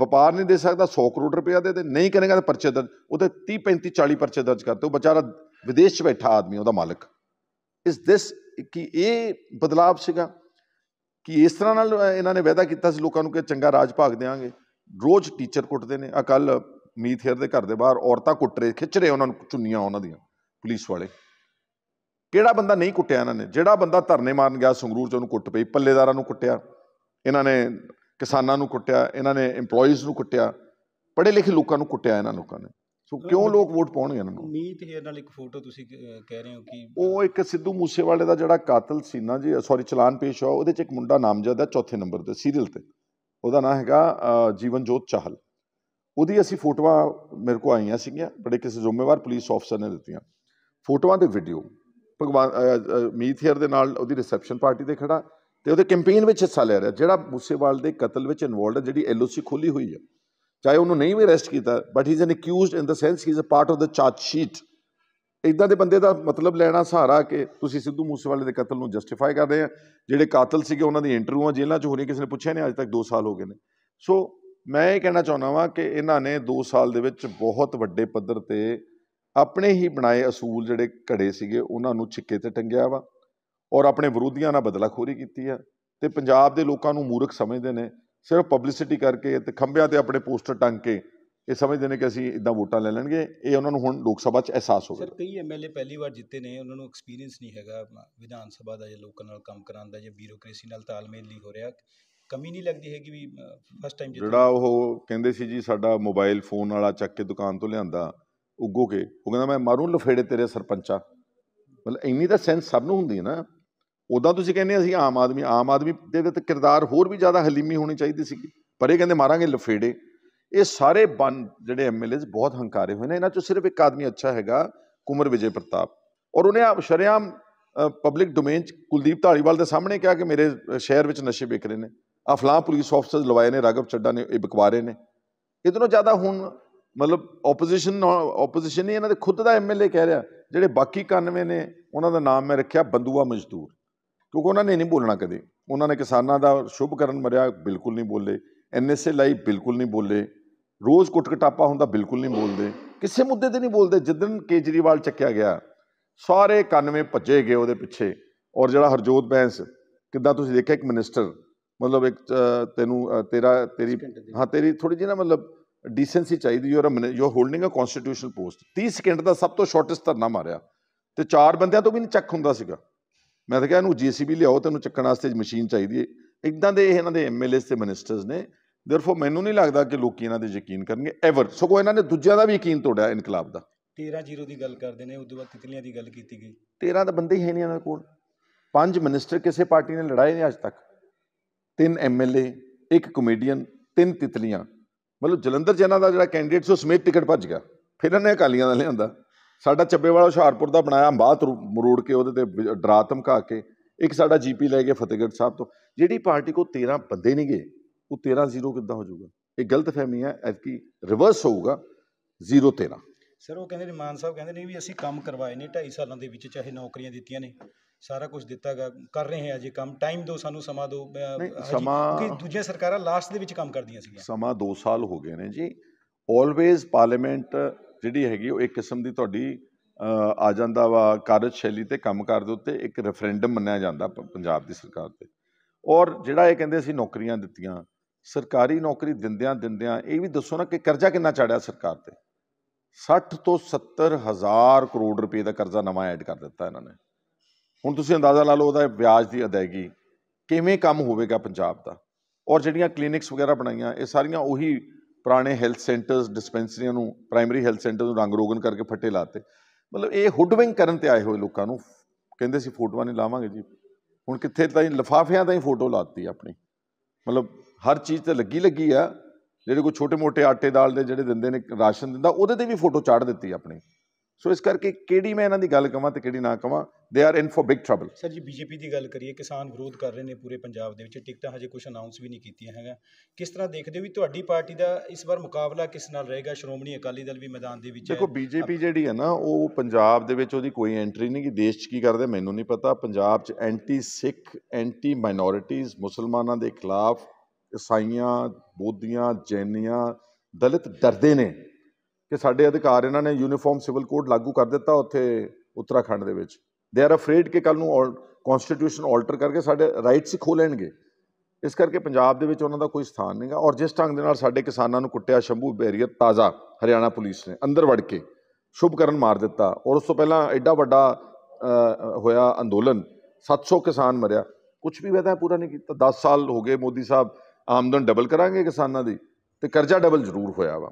ਵਪਾਰ ਨਹੀਂ ਦੇ ਸਕਦਾ 100 ਕਰੋੜ ਰੁਪਇਆ ਦੇ ਦੇ ਨਹੀਂ ਕਰੇਗਾ ਤਾਂ ਪਰਚੇ ਦਰਜ ਉਹਦੇ 30 35 40 ਪਰਚੇ ਦਰਜ ਕਰਤੇ ਉਹ ਵਿਚਾਰਾ ਵਿਦੇਸ਼ 'ਚ ਬੈਠਾ ਆਦਮੀ ਉਹਦਾ ਮਾਲਕ ਇਸ ਦਿਸ ਕਿ ਇਹ ਬਦਲਾਅ ਸੀਗਾ ਕਿ ਇਸ ਤਰ੍ਹਾਂ ਨਾਲ ਇਹਨਾਂ ਨੇ ਵਾਅਦਾ ਕੀਤਾ ਸੀ ਲੋਕਾਂ ਨੂੰ ਕਿ ਚੰਗਾ ਰਾਜ ਭਾਗ ਦੇਵਾਂਗੇ ਰੋਜ਼ ਟੀਚਰ ਕੁੱਟਦੇ ਨੇ ਆ ਕੱਲ ਮੀਥੇਰ ਦੇ ਘਰ ਦੇ ਬਾਹਰ ਔਰਤਾਂ ਕੁੱਟ ਰਹੇ ਖਿੱਚ ਰਹੇ ਉਹਨਾਂ ਨੂੰ ਚੁੰਨੀਆਂ ਉਹਨਾਂ ਦੀਆਂ ਪੁਲਿਸ ਵਾਲੇ ਕਿਹੜਾ ਬੰਦਾ ਨਹੀਂ ਕੁੱਟਿਆ ਇਹਨਾਂ ਨੇ ਜਿਹੜਾ ਬੰਦਾ ਧਰਨੇ ਮਾਰਨ ਗਿਆ ਸੰਗਰੂਰ ਚ ਉਹਨੂੰ ਕੁੱਟ ਪਈ ਪੱਲੇਦਾਰਾਂ ਨੂੰ ਕੁੱਟਿਆ ਇਹਨਾਂ ਨੇ ਕਿਸਾਨਾਂ ਨੂੰ ਕੁੱਟਿਆ ਇਹਨਾਂ ਨੇ EMPLOYEES ਨੂੰ ਕੁੱਟਿਆ ਪੜ੍ਹੇ ਲਿਖੇ ਲੋਕਾਂ ਨੂੰ ਕੁੱਟਿਆ ਇਹਨਾਂ ਲੋਕਾਂ ਨੇ ਸੋ ਕਿਉਂ ਲੋਕ ਵੋਟ ਪਾਉਣਗੇ ਇਹਨਾਂ ਨੂੰ ਮੀਤ ਹੈ ਨਾਲ ਇੱਕ ਫੋਟੋ ਤੁਸੀਂ ਕਹਿ ਰਹੇ ਹੋ ਕਿ ਉਹ ਇੱਕ ਸਿੱਧੂ ਮੂਸੇਵਾਲੇ ਦਾ ਜਿਹੜਾ ਕਾਤਲ ਸੀ ਨਾ ਜੀ ਸੌਰੀ ਚਲਾਨ ਪੇਸ਼ ਹੋਇਆ ਉਹਦੇ 'ਚ ਇੱਕ ਮੁੰਡਾ ਨਾਮਜ਼ਦ ਹੈ ਚੌਥੇ ਨੰਬਰ ਤੇ ਸੀਰੀਅਲ ਤੇ ਉਹਦਾ ਨਾਮ ਹੈਗਾ ਜੀਵਨਜੋਤ ਚਾਹਲ ਉਹਦੀ ਅਸੀਂ ਫੋਟੋਆਂ ਮੇਰੇ ਕੋ ਆਈਆਂ ਸੀਗੀਆਂ ਬੜੇ ਕਿਸੇ ਜ਼ਿੰਮੇਵਾਰ ਪੁਲਿਸ ਅਫਸਰ ਨੇ ਦਿੱਤੀਆਂ ਫੋਟੋਆਂ ਤੇ ਵੀਡੀਓ ਭਗਵਾਨ ਮੀਤ ਦੇ ਨਾਲ ਉਹਦੀ ਰਿਸੈਪਸ਼ਨ ਪਾਰਟੀ ਤੇ ਖੜਾ ਤੇ ਉਹਦੇ ਕੈਂਪੇਨ ਵਿੱਚ ਹਿੱਸਾ ਲੈ ਰਿਹਾ ਜਿਹੜਾ ਮੂਸੇਵਾਲ ਦੇ ਕਤਲ ਵਿੱਚ ਇਨਵੋਲਡ ਹੈ ਜਿਹੜੀ ਐਲਓਸੀ ਖੋਲੀ ਹੋਈ ਹੈ ਚਾਹੇ ਉਹਨੂੰ ਨਹੀਂ ਵੀ ਅਰੈਸਟ ਕੀਤਾ but he is an accused in the sense he is a part of the charge sheet ਇਦਾਂ ਦੇ ਬੰਦੇ ਦਾ ਮਤਲਬ ਲੈਣਾ ਸਹਾਰਾ ਕਿ ਤੁਸੀਂ ਸਿੱਧੂ ਮੂਸੇਵਾਲੇ ਦੇ ਕਤਲ ਨੂੰ ਜਸਟੀਫਾਈ ਕਰ ਰਹੇ ਆ ਜਿਹੜੇ ਕਾਤਲ ਸੀਗੇ ਉਹਨਾਂ ਦੀ ਇੰਟਰਵਿਊਆਂ ਜੇਲ੍ਹਾਂ 'ਚ ਹੋ ਰਹੀਆਂ ਕਿਸੇ ਨੇ ਪੁੱਛਿਆ ਨਹੀਂ ਅਜੇ ਤੱਕ 2 ਸਾਲ ਹੋ ਗਏ ਨੇ ਸੋ ਮੈਂ ਇਹ ਕਹਿਣਾ ਚਾਹੁੰਦਾ ਵਾਂ ਕਿ ਇਹਨਾਂ ਨੇ 2 ਸਾਲ ਦੇ ਵਿੱਚ ਬਹੁਤ ਵੱਡੇ ਪੱਧਰ ਤੇ ਆਪਣੇ ਹੀ ਬਣਾਏ ਅਸੂਲ ਜਿਹੜੇ ਘੜੇ ਸੀਗੇ ਉਹਨਾਂ ਨੂੰ ਛਿੱਕੇ ਤੇ ਟੰਗਿਆ ਵਾ ਔਰ ਆਪਣੇ ਵਿਰੋਧੀਆਂ ਨਾਲ ਬਦਲਾਖੋਰੀ ਕੀਤੀ ਹੈ ਤੇ ਪੰਜਾਬ ਦੇ ਲੋਕਾਂ ਨੂੰ ਮੂਰਖ ਸਮਝਦੇ ਨੇ ਸਿਰਫ ਪਬਲਿਸਿਟੀ ਕਰਕੇ ਤੇ ਖੰਭਿਆਂ ਤੇ ਆਪਣੇ ਪੋਸਟਰ ਟੰਗ ਕੇ ਇਹ ਸਮਝਦੇ ਨੇ ਕਿ ਅਸੀਂ ਇਦਾਂ ਵੋਟਾਂ ਲੈ ਲੈਣਗੇ ਇਹ ਉਹਨਾਂ ਨੂੰ ਹੁਣ ਲੋਕ ਸਭਾ 'ਚ ਅਹਿਸਾਸ ਹੋ ਗਿਆ ਸਰ ਕਈ ਐਮਐਲਏ ਪਹਿਲੀ ਵਾਰ ਜਿੱਤੇ ਨੇ ਉਹਨਾਂ ਨੂੰ ਐਕਸਪੀਰੀਅੰਸ ਨਹੀਂ ਹੈਗਾ ਵਿਧਾਨ ਸਭਾ ਦਾ ਜਾਂ ਲੋਕਾਂ ਨਾਲ ਕੰਮ ਕਰਾਉਣ ਦਾ ਜਾਂ ਬਿਊਰੋਕ੍ਰੇਸੀ ਨਾਲ ਤਾਲਮੇਲ ਨਹੀਂ ਹੋ ਰਿਹਾ ਕਮੀ ਨਹੀਂ ਲੱਗਦੀ ਹੈਗੀ ਵੀ ਫਸਟ ਟਾਈਮ ਜਿਹੜਾ ਉਹ ਕਹਿੰਦੇ ਸੀ ਜੀ ਸਾਡਾ ਮੋਬਾਈਲ ਫੋਨ ਵਾਲਾ ਚੱਕ ਕੇ ਦੁਕਾਨ ਤੋਂ ਲਿਆਂਦਾ ਉੱਗੋ ਕੇ ਉਹ ਕਹਿੰਦਾ ਮੈਂ ਮਾਰੂੰ ਲਫੇੜੇ ਤੇਰੇ ਸਰਪੰਚਾ ਮਤਲਬ ਇੰਨੀ ਤਾਂ ਸੈਂਸ ਸਭ ਨੂੰ ਹੁੰਦੀ ਹੈ ਨਾ ਉਦਾਂ ਤੁਸੀਂ ਕਹਿੰਦੇ ਅਸੀਂ ਆਮ ਆਦਮੀ ਆਮ ਆਦਮੀ ਦੇ ਤੇ ਕਿਰਦਾਰ ਹੋਰ ਵੀ ਜ਼ਿਆਦਾ ਹਲੀਮੀ ਹੋਣੀ ਚਾਹੀਦੀ ਸੀ ਪਰ ਇਹ ਕਹਿੰਦੇ ਮਾਰਾਂਗੇ ਲਫੇੜੇ ਇਹ ਸਾਰੇ ਬਨ ਜਿਹੜੇ ਐਮਐਲਏਸ ਬਹੁਤ ਹੰਕਾਰੇ ਹੋਏ ਨੇ ਇਹਨਾਂ ਚੋਂ ਸਿਰਫ ਇੱਕ ਆਦਮੀ ਅੱਛਾ ਹੈਗਾ ਕੁਮਰ ਵਿਜੇ ਪ੍ਰਤਾਪ ਔਰ ਉਹਨੇ ਆਪ ਸ਼ਰਿਆਮ ਪਬਲਿਕ ਡੋਮੇਨ ਚ ਕੁਲਦੀਪ ਢਾਲੀਵਾਲ ਦੇ ਸਾਹਮਣੇ ਕਿਹਾ ਕਿ ਮੇਰੇ ਸ਼ਹਿਰ ਵਿੱਚ ਨਸ਼ੇ ਵਿਕ ਰਹੇ ਨੇ ਆ ਫਲਾਂ ਪੁਲਿਸ ਆਫਸਰ ਲਵਾਏ ਨੇ ਰਾਗਵ ਚੱਡਾ ਨੇ ਇਹ ਬਕਵਾਰੇ ਨੇ ਇਤਨੋਂ ਜ਼ਿਆਦਾ ਹੁਣ ਮਤਲਬ ਆਪੋਜੀਸ਼ਨ ਆਪੋਜੀਸ਼ਨ ਨਹੀਂ ਇਹਨਾਂ ਦੇ ਖੁਦ ਦਾ ਐਮਐਲਏ ਕਹਿ ਰਿਹਾ ਜਿਹੜੇ ਬਾਕੀ 91 ਨੇ ਉਹਨਾਂ ਦਾ ਨਾਮ ਮੈਂ ਰੱਖਿਆ ਬੰਦੂਆ ਮਜ਼ਦੂਰ ਕਿਉਂਕਿ ਉਹਨਾਂ ਨੇ ਨਹੀਂ ਬੋਲਣਾ ਕਦੇ ਉਹਨਾਂ ਨੇ ਕਿਸਾਨਾਂ ਦਾ ਸ਼ੁਭਕਰਨ ਮਰਿਆ ਬਿਲਕੁਲ ਨਹੀਂ ਬੋਲੇ ਐਨਐਸਏ ਲਈ ਬਿਲਕੁਲ ਨਹੀਂ ਬੋਲੇ ਰੋਜ਼ ਕੁੱਟਕਟਾਪਾ ਹੁੰਦਾ ਬਿਲਕੁਲ ਨਹੀਂ ਬੋਲਦੇ ਕਿਸੇ ਮੁੱਦੇ ਤੇ ਨਹੀਂ ਬੋਲਦੇ ਜਿੱਦਨ ਕੇਜਰੀਵਾਲ ਚੱਕਿਆ ਗਿਆ ਸਾਰੇ 91 ਭੱਜੇ ਗਏ ਉਹਦੇ ਪਿੱਛੇ ਔਰ ਜਿਹੜਾ ਹਰਜੋਤ ਬੈਂਸ ਕਿੱਦਾਂ ਤੁਸੀਂ ਦੇਖਿਆ ਇੱਕ ਮਿਨਿਸਟਰ ਮਤਲਬ ਇੱਕ ਤੈਨੂੰ ਤੇਰਾ ਤੇਰੀ ਹਾਂ ਤੇਰੀ ਥੋੜੀ ਜਿਹੀ ਨਾ ਮਤਲਬ ਡੀਸੈਂਸੀ ਚਾਹੀਦੀ you are you holding a constitutional post 30 second ਦਾ ਸਭ ਤੋਂ ਸ਼ਾਰਟੈਸਟ ਧਰਨਾ ਮਾਰਿਆ ਤੇ ਚਾਰ ਬੰਦਿਆਂ ਤੋਂ ਵੀ ਨਹੀਂ ਚੱਕ ਹੁੰਦਾ ਸੀਗਾ ਮੈਂ ਤਾਂ ਕਿਹਾ ਇਹਨੂੰ ਜੀਸੀਬੀ ਲਿਆਓ ਤੈਨੂੰ ਚੱਕਣ ਵਾਸਤੇ ਮਸ਼ੀਨ ਚਾਹੀਦੀ ਹੈ ਇਦਾਂ ਦੇ ਇਹਨਾਂ ਦੇ ਐਮਐਲਏਸ ਤੇ ਮਿਨਿਸਟਰਸ ਨੇ ਦੇਰਫੋਰ ਮੈਨੂੰ ਨਹੀਂ ਲੱਗਦਾ ਕਿ ਲੋਕੀ ਇਹਨਾਂ ਦੇ ਯਕੀਨ ਕਰਨਗੇ ਐਵਰ ਸਗੋਂ ਇਹਨਾਂ ਨੇ ਦੂਜਿਆਂ ਦਾ ਵੀ ਯਕੀਨ ਤੋੜਿਆ ਇਨਕਲਾਬ ਦਾ 13-0 ਦੀ ਗੱਲ ਕਰਦੇ ਨੇ ਉਦੋਂ ਬਾਅਦ ਤਿਤਲੀਆਂ ਦੀ ਗੱਲ ਕੀਤੀ ਗਈ 13 ਤਾਂ ਬੰਦੇ ਹੀ ਹੈ ਨਹੀਂ ਇਹਨਾਂ ਕੋਲ ਪੰਜ ਮਿਨਿਸਟਰ ਕਿਸੇ ਪਾਰਟੀ ਨੇ ਲੜਾਏ ਨਹੀਂ ਅੱਜ ਤੱਕ ਤਿੰਨ ਐਮਐਲਏ ਇੱਕ ਕਮੇਡੀਅਨ ਤਿੰਨ ਤਿਤਲੀਆਂ ਮਤਲਬ ਜਲੰਧਰ ਚ ਦਾ ਜਿਹੜਾ ਕੈਂਡੀਡੇਟ ਸੋ ਸਮੇਤ ਟਿਕਟ ਭੱਜ ਗਿਆ ਫਿਰ ਇਹਨੇ ਅਕਾਲੀਆਂ ਦਾ ਲਿਆਂਦਾ ਸਾਡਾ ਚੱਬੇ ਵਾਲਾ ਹੁਸ਼ਿਆਰਪੁਰ ਦਾ ਬਣਾਇਆ ਬਾਤ ਮਰੋੜ ਕੇ ਉਹਦੇ ਤੇ ਡਰਾ ਧਮਕਾ ਕੇ ਇੱਕ ਸਾਡਾ ਜੀਪੀ ਲੈ ਕੇ ਫਤਿਹਗੜ੍ਹ ਸਾਹਿਬ ਤੋਂ ਜਿਹੜੀ ਪਾਰਟੀ ਕੋ 13 ਬੰਦੇ ਨਹੀਂ ਗਏ ਉਹ 13 ਜ਼ੀਰੋ ਕਿੱਦਾਂ ਹੋ ਜਾਊਗਾ ਇਹ ਗਲਤ ਫਹਿਮੀ ਹੈ ਕੀ ਰਿਵਰਸ ਹੋਊਗਾ 0 13 ਸਰ ਉਹ ਕਹਿੰਦੇ ਨੇ ਮਾਨ ਸਾਹਿਬ ਕਹਿੰਦੇ ਨੇ ਵੀ ਅਸੀਂ ਕੰਮ ਕਰਵਾਏ ਨੇ 2.5 ਸਾਲਾਂ ਦੇ ਵਿੱਚ ਚਾਹੇ ਨੌਕਰੀਆਂ ਦਿੱਤੀਆਂ ਨੇ ਸਾਰਾ ਕੁਝ ਦਿੱਤਾ ਗਿਆ ਕਰ ਰਹੇ ਹਾਂ ਅਜੇ ਕੰਮ ਟਾਈਮ ਦਿਓ ਸਾਨੂੰ ਸਮਾਂ ਦਿਓ ਕਿ ਦੂਜੀਆਂ ਸਰਕਾਰਾਂ ਲਾਸਟ ਦੇ ਵਿੱਚ ਕੰਮ ਕਰਦੀਆਂ ਸੀਗੀਆਂ ਸਮਾਂ 2 ਸਾਲ ਹੋ ਗਏ ਨੇ ਜੀ ਆਲਵੇਜ਼ ਪਾਰਲੀਮੈਂਟ ਜਿਹੜੀ ਹੈਗੀ ਉਹ ਇੱਕ ਕਿਸਮ ਦੀ ਤੁਹਾਡੀ ਆ ਜਾਂਦਾ ਵਾ ਕਾਰਜ ਸ਼ੈਲੀ ਤੇ ਕੰਮਕਾਰ ਦੇ ਉੱਤੇ ਇੱਕ ਰੈਫਰੈਂਡਮ ਮੰਨਿਆ ਜਾਂਦਾ ਪੰਜਾਬ ਦੀ ਸਰਕਾਰ ਤੇ ਔਰ ਜਿਹੜਾ ਇਹ ਕਹਿੰਦੇ ਸੀ ਨੌਕਰੀਆਂ ਦਿੱਤੀਆਂ ਸਰਕਾਰੀ ਨੌਕਰੀ ਦਿੰਦਿਆਂ ਦਿੰਦਿਆਂ ਇਹ ਵੀ ਦੱਸੋ ਨਾ ਕਿ ਕਰਜ਼ਾ ਕਿੰਨਾ ਚੜਿਆ ਸਰਕਾਰ ਤੇ 60 ਤੋਂ 70 ਹਜ਼ਾਰ ਕਰੋੜ ਰੁਪਏ ਦਾ ਕਰਜ਼ਾ ਨਵਾਂ ਐਡ ਕਰ ਦਿੱਤਾ ਇਹਨਾਂ ਨੇ ਹੁਣ ਤੁਸੀਂ ਅੰਦਾਜ਼ਾ ਲਾ ਲਓ ਉਹਦਾ ਵਿਆਜ ਦੀ ਅਦਾਇਗੀ ਕਿਵੇਂ ਕੰਮ ਹੋਵੇਗਾ ਪੰਜਾਬ ਦਾ ਔਰ ਜਿਹੜੀਆਂ ਕਲੀਨਿਕਸ ਵਗੈਰਾ ਬਣਾਈਆਂ ਇਹ ਸਾਰੀਆਂ ਉਹੀ ਪੁਰਾਣੇ ਹੈਲਥ ਸੈਂਟਰਸ ਡਿਸਪੈਂਸਰੀਆਂ ਨੂੰ ਪ੍ਰਾਇਮਰੀ ਹੈਲਥ ਸੈਂਟਰ ਨੂੰ ਰੰਗ ਰੋਗਨ ਕਰਕੇ ਫੱਟੇ ਲਾਤੇ ਮਤਲਬ ਇਹ ਹੁੱਡਵਿੰਗ ਕਰਨ ਤੇ ਆਏ ਹੋਏ ਲੋਕਾਂ ਨੂੰ ਕਹਿੰਦੇ ਸੀ ਫੋਟੋਆਂ ਨਹੀਂ ਲਾਵਾਂਗੇ ਜੀ ਹੁਣ ਕਿੱਥੇ ਤਾਂ ਲਫਾਫਿਆਂ ਤਾਂ ਹੀ ਫੋਟੋ ਲਾਤੀ ਆਪਣੀ ਮਤਲਬ ਹਰ ਚੀਜ਼ ਤੇ ਲੱਗੀ ਲੱਗੀ ਆ ਜਿਹੜੇ ਕੋਈ ਛੋਟੇ-ਮੋਟੇ ਆਟੇ ਦਾਲ ਦੇ ਜਿਹੜੇ ਦਿੰਦੇ ਨੇ ਰਾਸ਼ਨ ਦਿੰਦਾ ਉਹਦੇ ਤੇ ਵੀ ਫੋਟੋ ਚਾੜ ਦਿੱਤੀ ਆਪਣੀ ਸੋ ਇਸ ਕਰਕੇ ਕਿਹੜੀ ਮੈਂ ਇਹਨਾਂ ਦੀ ਗੱਲ ਕਵਾਂ ਤੇ ਕਿਹੜੀ ਨਾ ਕਵਾਂ they are in for big trouble sir ji BJP ਦੀ ਗੱਲ ਕਰੀਏ ਕਿਸਾਨ ਵਿਰੋਧ ਕਰ ਰਹੇ ਨੇ ਪੂਰੇ ਪੰਜਾਬ ਦੇ ਵਿੱਚ ਟਿਕਟਾਂ ਹਜੇ ਕੁਝ ਅਨਾਉਂਸ ਵੀ ਨਹੀਂ ਕੀਤੀਆਂ ਹੈਗਾ ਕਿਸ ਤਰ੍ਹਾਂ ਦੇਖਦੇ ਹੋ ਵੀ ਤੁਹਾਡੀ ਪਾਰਟੀ ਦਾ ਇਸ ਵਾਰ ਮੁਕਾਬਲਾ ਕਿਸ ਨਾਲ ਰਹੇਗਾ ਸ਼੍ਰੋਮਣੀ ਅਕਾਲੀ ਦਲ ਵੀ ਮੈਦਾਨ ਦੇ ਵਿੱਚ ਹੈ ਦੇਖੋ ਬੀਜੇਪੀ ਜਿਹੜੀ ਹੈ ਨਾ ਉਹ ਪੰਜਾਬ ਦੇ ਵਿੱਚ ਉਹਦੀ ਕੋਈ ਐਂਟਰੀ ਨਹੀਂ ਕਿ ਦੇਸ਼ 'ਚ ਕੀ ਕਰਦੇ ਮੈਨੂੰ ਨਹੀਂ ਪਤਾ ਪੰਜਾਬ 'ਚ ਐਂਟੀ ਸਿੱਖ ਐਂਟੀ ਮਾਈਨੋਰਿਟੀਜ਼ ਮੁਸਲਮਾਨਾਂ ਦੇ ਖਿਲਾਫ ਇਸਾਈਆਂ ਬੋਧੀਆਂ ਜੈਨੀਆਂ ਦਲਿਤ ਡਰਦੇ ਨੇ ਕਿ ਸਾਡੇ ਅਧਿਕਾਰ ਇਹਨਾਂ ਨੇ ਯੂਨੀਫਾਰਮ ਸਿਵਲ ਕੋਡ ਲਾਗੂ ਕਰ ਦਿੱਤਾ ਉੱਥੇ ਉੱਤਰਾਖੰਡ ਦੇ ਵਿੱਚ ਦੇ ਆਰ ਅਫਰੇਡ ਕਿ ਕੱਲ ਨੂੰ ਕਨਸਟੀਟਿਊਸ਼ਨ ਆਲਟਰ ਕਰਕੇ ਸਾਡੇ ਰਾਈਟਸ ਹੀ ਖੋ ਲੈਣਗੇ ਇਸ ਕਰਕੇ ਪੰਜਾਬ ਦੇ ਵਿੱਚ ਉਹਨਾਂ ਦਾ ਕੋਈ ਸਥਾਨ ਨਹੀਂਗਾ ਔਰ ਜਿਸ ਢੰਗ ਦੇ ਨਾਲ ਸਾਡੇ ਕਿਸਾਨਾਂ ਨੂੰ ਕੁੱਟਿਆ ਸ਼ੰਭੂ ਬੈਰੀਅਰ ਤਾਜ਼ਾ ਹਰਿਆਣਾ ਪੁਲਿਸ ਨੇ ਅੰਦਰ ਵੜ ਕੇ ਸ਼ੁਭਕਰਨ ਮਾਰ ਦਿੱਤਾ ਔਰ ਉਸ ਤੋਂ ਪਹਿਲਾਂ ਐਡਾ ਵੱਡਾ ਹੋਇਆ ਅੰਦੋਲਨ 700 ਕਿਸਾਨ ਮਰਿਆ ਕੁਝ ਵੀ ਵਾਅਦਾ ਪੂਰਾ ਨਹੀਂ ਕੀਤਾ 10 ਸਾਲ ਹੋ ਗਏ ਮੋਦੀ ਸਾਹਿਬ ਆਮਦਨ ਡਬਲ ਕਰਾਂਗੇ ਕਿਸਾਨਾਂ ਦੀ ਤੇ ਕਰਜ਼ਾ ਡਬਲ ਜ਼ਰੂਰ ਹੋਇਆ ਵਾ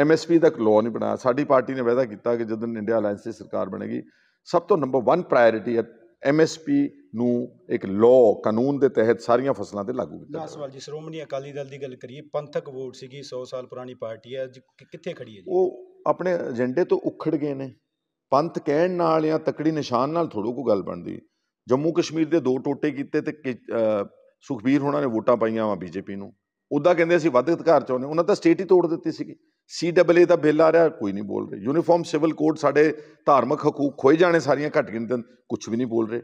ਐਮਐਸਪੀ ਦਾ ਲਾਅ ਨਹੀਂ ਬਣਾਇਆ ਸਾਡੀ ਪਾਰਟੀ ਨੇ ਵਾਅਦਾ ਕੀਤਾ ਕਿ ਜਦੋਂ ਇੰਡੀਆ ਅਲਾਈਅੰਸ ਦੀ ਸਰਕਾਰ ਬਣੇਗੀ ਸਭ ਤੋਂ ਨੰਬਰ 1 ਪ੍ਰਾਇੋਰਟੀ ਹੈ ਐਮਐਸਪੀ ਨੂੰ ਇੱਕ ਲਾਅ ਕਾਨੂੰਨ ਦੇ ਤਹਿਤ ਸਾਰੀਆਂ ਫਸਲਾਂ ਤੇ ਲਾਗੂ ਕੀਤਾ ਜਾਵੇ ਸਵਾਲ ਜੀ ਸ਼੍ਰੋਮਣੀ ਅਕਾਲੀ ਦਲ ਦੀ ਗੱਲ ਕਰੀਏ ਪੰਥਕ ਵੋਟ ਸੀਗੀ 100 ਸਾਲ ਪੁਰਾਣੀ ਪਾਰਟੀ ਹੈ ਕਿੱਥੇ ਖੜੀ ਹੈ ਜੀ ਉਹ ਆਪਣੇ ਏਜੰਡੇ ਤੋਂ ਉਖੜ ਗਏ ਨੇ ਪੰਥ ਕਹਿਣ ਨਾਲ ਜਾਂ ਤਕੜੀ ਨਿਸ਼ਾਨ ਨਾਲ ਥੋੜੋ ਕੋ ਗੱਲ ਬਣਦੀ ਜੰਮੂ ਕਸ਼ਮੀਰ ਦੇ ਦੋ ਟੋਟੇ ਕੀਤੇ ਤੇ ਸੁਖਬੀਰ ਹੋਣਾ ਨੇ ਵੋਟਾਂ ਪਾਈਆਂ ਵਾ ਬੀਜੇਪੀ ਨੂੰ ਉਦਾਂ ਕਹਿੰਦੇ ਅਸੀਂ ਵੱਧ ਅਧਿਕਾਰ ਚਾਹੁੰਦੇ ਉਹਨਾਂ ਤਾਂ ਸਟੇਟ ਹੀ ਤੋੜ ਦਿੱਤੀ ਸੀਗੀ ਸੀਡਬਲਯੂ ਦਾ ਬਿੱਲ ਆ ਰਿਹਾ ਕੋਈ ਨਹੀਂ ਬੋਲ ਰਿਹਾ ਯੂਨੀਫਾਰਮ ਸਿਵਲ ਕੋਡ ਸਾਡੇ ਧਾਰਮਿਕ ਹਕੂਕ ਖੋਏ ਜਾਣੇ ਸਾਰੀਆਂ ਘਟ ਗਿਣਤਨ ਕੁਝ ਵੀ ਨਹੀਂ ਬੋਲ ਰਹੇ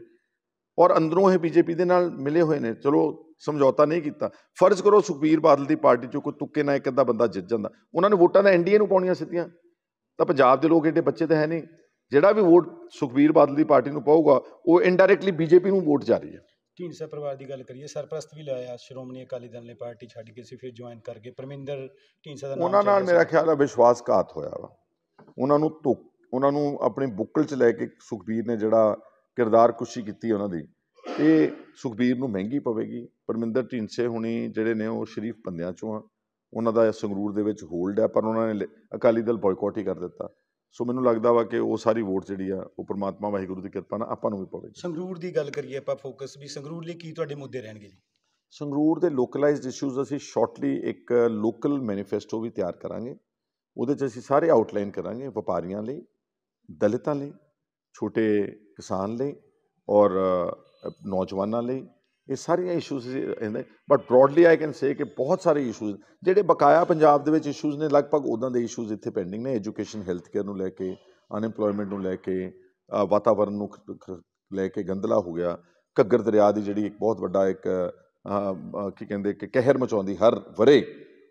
ਔਰ ਅੰਦਰੋਂ ਇਹ ਬੀਜੇਪੀ ਦੇ ਨਾਲ ਮਿਲੇ ਹੋਏ ਨੇ ਚਲੋ ਸਮਝੌਤਾ ਨਹੀਂ ਕੀਤਾ ਫਰਜ਼ ਕਰੋ ਸੁਖਬੀਰ ਬਾਦਲ ਦੀ ਪਾਰਟੀ ਚੋਂ ਕੋਈ ਤੁੱਕੇ ਨਾਲ ਇੱਕ ਅੱਧਾ ਬੰਦਾ ਜਿੱਤ ਜਾਂਦਾ ਉਹਨਾਂ ਨੇ ਵੋਟਾਂ ਤਾਂ ਐਨਡੀਏ ਨੂੰ ਪਾਉਣੀਆਂ ਸਿੱਧੀਆਂ ਤਾਂ ਪੰਜਾਬ ਦੇ ਲੋਕ ਏਡੇ ਬੱਚੇ ਤਾਂ ਹੈ ਨਹੀਂ ਜਿਹੜਾ ਵੀ ਵੋਟ ਸੁਖਬੀਰ ਬਾਦਲ ਦੀ ਪਾਰਟੀ ਨੂੰ ਪਾਊਗਾ ਉਹ ਇਨਡਾਇਰੈਕਟਲੀ ਬੀਜੇਪੀ ਨੂੰ ਵੋਟ ਜਾ ਰਹੀ ਹੈ ਢੀਂਡਸਾ ਪਰਿਵਾਰ ਦੀ ਗੱਲ ਕਰੀਏ ਸਰਪ੍ਰਸਤ ਵੀ ਲਾਇਆ ਸ਼੍ਰੋਮਣੀ ਅਕਾਲੀ ਦਲ ਨੇ ਪਾਰਟੀ ਛੱਡ ਕੇ ਸੀ ਫਿਰ ਜੁਆਇਨ ਕਰਕੇ ਪਰਮਿੰਦਰ ਢੀਂਡਸਾ ਦਾ ਨਾਮ ਉਹਨਾਂ ਨਾਲ ਮੇਰਾ ਖਿਆਲ ਹੈ ਵਿਸ਼ਵਾਸਘਾਤ ਹੋਇਆ ਵਾ ਉਹਨਾਂ ਨੂੰ ਧੁੱਕ ਉਹਨਾਂ ਨੂੰ ਆਪਣੀ ਬੁੱਕਲ 'ਚ ਲੈ ਕੇ ਸੁਖਬੀਰ ਨੇ ਜਿਹੜਾ ਕਿਰਦਾਰ ਕੁਸ਼ੀ ਕੀਤੀ ਉਹਨਾਂ ਦੀ ਇਹ ਸੁਖਬੀਰ ਨੂੰ ਮਹਿੰਗੀ ਪਵੇਗੀ ਪਰਮਿੰਦਰ ਢੀਂਡਸੇ ਹੁਣੀ ਜਿਹੜੇ ਨੇ ਉਹ ਸ਼ਰੀਫ ਬੰਦਿਆਂ ਚੋਂ ਆ ਉਹਨਾਂ ਦਾ ਸੰਗਰੂਰ ਦੇ ਵਿੱਚ ਹੋਲਡ ਹੈ ਪਰ ਉਹਨਾਂ ਨੇ ਅਕਾਲੀ ਦਲ ਬਾਈਕਾਟ ਹੀ ਕਰ ਦਿੱਤਾ ਸੋ ਮੈਨੂੰ ਲੱਗਦਾ ਵਾ ਕਿ ਉਹ ਸਾਰੀ ਵੋਟ ਜਿਹੜੀ ਆ ਉਹ ਪ੍ਰਮਾਤਮਾ ਵਾਹਿਗੁਰੂ ਦੀ ਕਿਰਪਾ ਨਾਲ ਆਪਾਂ ਨੂੰ ਵੀ ਪਵੇ ਸੰਗਰੂਰ ਦੀ ਗੱਲ ਕਰੀਏ ਆਪਾਂ ਫੋਕਸ ਵੀ ਸੰਗਰੂਰ ਲਈ ਕੀ ਤੁਹਾਡੇ ਮੁੱਦੇ ਰਹਿਣਗੇ ਜੀ ਸੰਗਰੂਰ ਦੇ ਲੋਕਲਾਈਜ਼ਡ ਇਸ਼ੂਜ਼ ਅਸੀਂ ਸ਼ਾਰਟਲੀ ਇੱਕ ਲੋਕਲ ਮੈਨੀਫੈਸਟੋ ਵੀ ਤਿਆਰ ਕਰਾਂਗੇ ਉਹਦੇ 'ਚ ਅਸੀਂ ਸਾਰੇ ਆਊਟਲਾਈਨ ਕਰਾਂਗੇ ਵਪਾਰੀਆਂ ਲਈ ਦਲਿਤਾਂ ਲਈ ਛੋਟੇ ਕਿਸਾਨ ਲਈ ਔਰ ਨੌਜਵਾਨਾਂ ਲਈ ਇਹ ਸਾਰੀਆਂ ਇਸ਼ੂਜ਼ ਨੇ ਬਟ ਬ੍ਰੌਡਲੀ ਆਈ ਕੈਨ ਸੇ ਕਿ ਬਹੁਤ ਸਾਰੇ ਇਸ਼ੂਜ਼ ਜਿਹੜੇ ਬਕਾਇਆ ਪੰਜਾਬ ਦੇ ਵਿੱਚ ਇਸ਼ੂਜ਼ ਨੇ ਲਗਭਗ ਉਦਾਂ ਦੇ ਇਸ਼ੂਜ਼ ਇੱਥੇ ਪੈਂਡਿੰਗ ਨੇ ਐਜੂਕੇਸ਼ਨ ਹੈਲਥ ਕੇਅਰ ਨੂੰ ਲੈ ਕੇ ਅਨਪਲੋਇਮੈਂਟ ਨੂੰ ਲੈ ਕੇ ਵਾਤਾਵਰਣ ਨੂੰ ਲੈ ਕੇ ਗੰਦਲਾ ਹੋ ਗਿਆ ਘੱਗਰ ਦਰਿਆ ਦੀ ਜਿਹੜੀ ਇੱਕ ਬਹੁਤ ਵੱਡਾ ਇੱਕ ਕੀ ਕਹਿੰਦੇ ਕਿ ਕਹਿਰ ਮਚਾਉਂਦੀ ਹਰ ਵਰੇ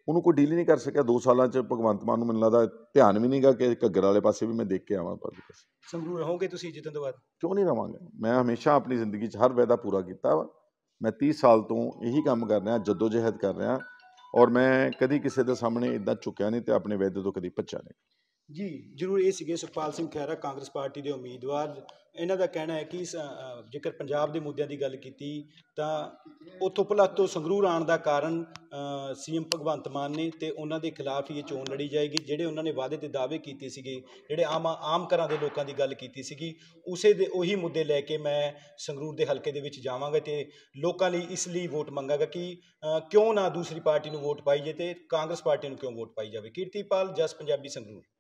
ਉਹਨੂੰ ਕੋਈ ਡੀਲ ਨਹੀਂ ਕਰ ਸਕਿਆ 2 ਸਾਲਾਂ ਚ ਭਗਵੰਤ ਮਾਨ ਨੂੰ ਮੈਨੂੰ ਲੱਗਦਾ ਧਿਆਨ ਵੀ ਨਹੀਂਗਾ ਕਿ ਘੱਗਰ ਵਾਲੇ ਪਾਸੇ ਵੀ ਮੈਂ ਦੇਖ ਕੇ ਆਵਾਂ ਪਰ ਸੰਗਰੂ ਰਹੋਗੇ ਤੁਸੀਂ ਜਿੱਤਣ ਤੋਂ ਬਾਅਦ ਕਿਉਂ ਨਹੀਂ ਰਵਾਂਗੇ ਮੈਂ ਹਮੇਸ਼ਾ ਆਪਣੀ ਜ਼ਿੰਦਗੀ 'ਚ ਹਰ ਵਾਅਦਾ ਪੂਰਾ ਕੀਤਾ ਵਾ ਮੈਂ 30 ਸਾਲ ਤੋਂ ਇਹੀ ਕੰਮ ਕਰ ਰਿਹਾ ਜਦੋਂ ਜਹਿਦ ਕਰ ਰਿਹਾ ਔਰ ਮੈਂ ਕਦੀ ਕਿਸੇ ਦੇ ਸਾਹਮਣੇ ਇਦਾਂ ਝੁਕਿਆ ਨਹੀਂ ਤੇ ਆਪਣੇ ਵੈਦ ਤੋਂ ਕਦੀ ਪੱਛਾ ਨਹੀਂ ਜੀ ਜ਼ਰੂਰ ਇਹ ਸੀਗੇ ਸੁਖਪਾਲ ਸਿੰਘ ਖਹਿਰਾ ਕਾਂਗਰਸ ਪਾਰਟੀ ਦੇ ਉਮੀਦਵਾਰ ਇਹਨਾਂ ਦਾ ਕਹਿਣਾ ਹੈ ਕਿ ਜੇਕਰ ਪੰਜਾਬ ਦੇ ਮੁੱਦਿਆਂ ਦੀ ਗੱਲ ਕੀਤੀ ਤਾਂ ਉਥੋਂ ਭਲਾ ਤੋਂ ਸੰਗਰੂਰ ਆਣ ਦਾ ਕਾਰਨ ਸੀਐਮ ਭਗਵੰਤ ਮਾਨ ਨੇ ਤੇ ਉਹਨਾਂ ਦੇ ਖਿਲਾਫ ਹੀ ਇਹ ਚੋਣ ਲੜੀ ਜਾਏਗੀ ਜਿਹੜੇ ਉਹਨਾਂ ਨੇ ਵਾਅਦੇ ਤੇ ਦਾਅਵੇ ਕੀਤੇ ਸੀਗੇ ਜਿਹੜੇ ਆਮ ਆਮ ਘਰਾਂ ਦੇ ਲੋਕਾਂ ਦੀ ਗੱਲ ਕੀਤੀ ਸੀਗੀ ਉਸੇ ਦੇ ਉਹੀ ਮੁੱਦੇ ਲੈ ਕੇ ਮੈਂ ਸੰਗਰੂਰ ਦੇ ਹਲਕੇ ਦੇ ਵਿੱਚ ਜਾਵਾਂਗਾ ਤੇ ਲੋਕਾਂ ਲਈ ਇਸ ਲਈ ਵੋਟ ਮੰਗਾਗਾ ਕਿ ਕਿਉਂ ਨਾ ਦੂਸਰੀ ਪਾਰਟੀ ਨੂੰ ਵੋਟ ਪਾਈ ਜੇ ਤੇ ਕਾਂਗਰਸ ਪਾਰਟੀ ਨੂੰ ਕਿਉਂ ਵੋਟ ਪਾਈ ਜਾਵੇ ਕੀਰਤੀਪਾਲ ਜਸ ਪੰਜਾਬੀ ਸੰਗਰੂਰ